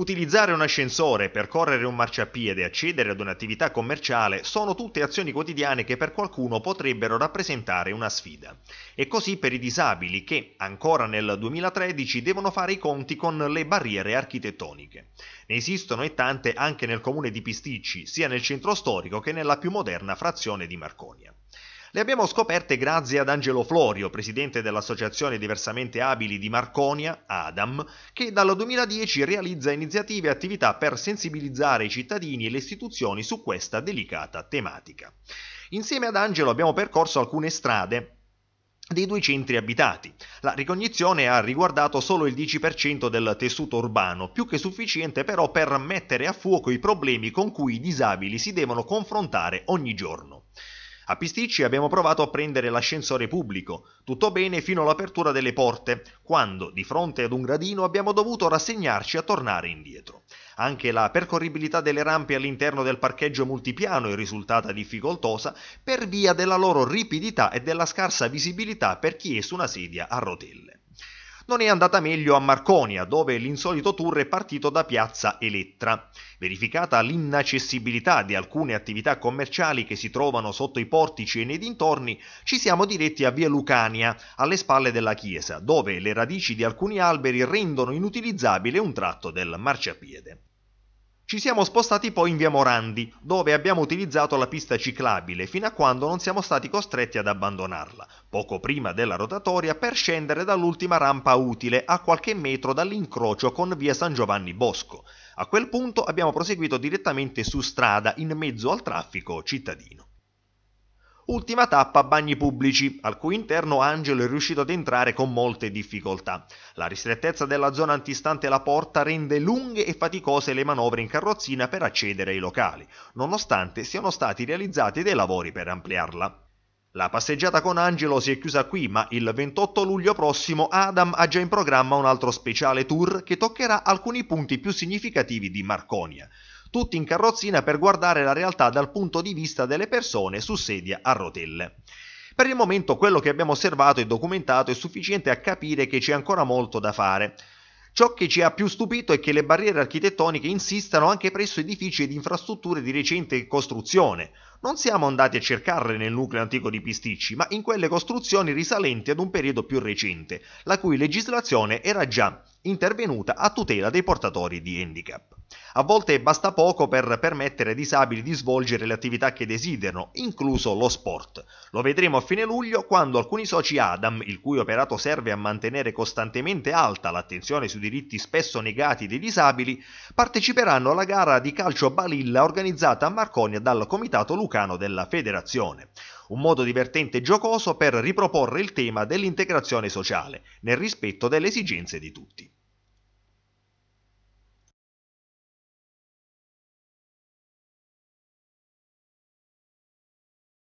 Utilizzare un ascensore, percorrere un marciapiede, accedere ad un'attività commerciale sono tutte azioni quotidiane che per qualcuno potrebbero rappresentare una sfida. E così per i disabili che, ancora nel 2013, devono fare i conti con le barriere architettoniche. Ne esistono e tante anche nel comune di Pisticci, sia nel centro storico che nella più moderna frazione di Marconia. Le abbiamo scoperte grazie ad Angelo Florio, presidente dell'Associazione Diversamente Abili di Marconia, ADAM, che dal 2010 realizza iniziative e attività per sensibilizzare i cittadini e le istituzioni su questa delicata tematica. Insieme ad Angelo abbiamo percorso alcune strade dei due centri abitati. La ricognizione ha riguardato solo il 10% del tessuto urbano, più che sufficiente però per mettere a fuoco i problemi con cui i disabili si devono confrontare ogni giorno. A Pisticci abbiamo provato a prendere l'ascensore pubblico, tutto bene fino all'apertura delle porte, quando, di fronte ad un gradino, abbiamo dovuto rassegnarci a tornare indietro. Anche la percorribilità delle rampe all'interno del parcheggio multipiano è risultata difficoltosa per via della loro ripidità e della scarsa visibilità per chi è su una sedia a rotelle non è andata meglio a Marconia, dove l'insolito tour è partito da Piazza Elettra. Verificata l'inaccessibilità di alcune attività commerciali che si trovano sotto i portici e nei dintorni, ci siamo diretti a Via Lucania, alle spalle della chiesa, dove le radici di alcuni alberi rendono inutilizzabile un tratto del marciapiede. Ci siamo spostati poi in via Morandi, dove abbiamo utilizzato la pista ciclabile fino a quando non siamo stati costretti ad abbandonarla, poco prima della rotatoria, per scendere dall'ultima rampa utile a qualche metro dall'incrocio con via San Giovanni Bosco. A quel punto abbiamo proseguito direttamente su strada in mezzo al traffico cittadino. Ultima tappa, bagni pubblici, al cui interno Angelo è riuscito ad entrare con molte difficoltà. La ristrettezza della zona antistante la porta rende lunghe e faticose le manovre in carrozzina per accedere ai locali, nonostante siano stati realizzati dei lavori per ampliarla. La passeggiata con Angelo si è chiusa qui, ma il 28 luglio prossimo Adam ha già in programma un altro speciale tour che toccherà alcuni punti più significativi di Marconia tutti in carrozzina per guardare la realtà dal punto di vista delle persone su sedia a rotelle. Per il momento quello che abbiamo osservato e documentato è sufficiente a capire che c'è ancora molto da fare. Ciò che ci ha più stupito è che le barriere architettoniche insistano anche presso edifici ed infrastrutture di recente costruzione. Non siamo andati a cercarle nel nucleo antico di Pisticci, ma in quelle costruzioni risalenti ad un periodo più recente, la cui legislazione era già intervenuta a tutela dei portatori di handicap. A volte basta poco per permettere ai disabili di svolgere le attività che desiderano, incluso lo sport. Lo vedremo a fine luglio quando alcuni soci Adam, il cui operato serve a mantenere costantemente alta l'attenzione sui diritti spesso negati dei disabili, parteciperanno alla gara di calcio balilla organizzata a Marconia dal Comitato Lucano della Federazione un modo divertente e giocoso per riproporre il tema dell'integrazione sociale, nel rispetto delle esigenze di tutti.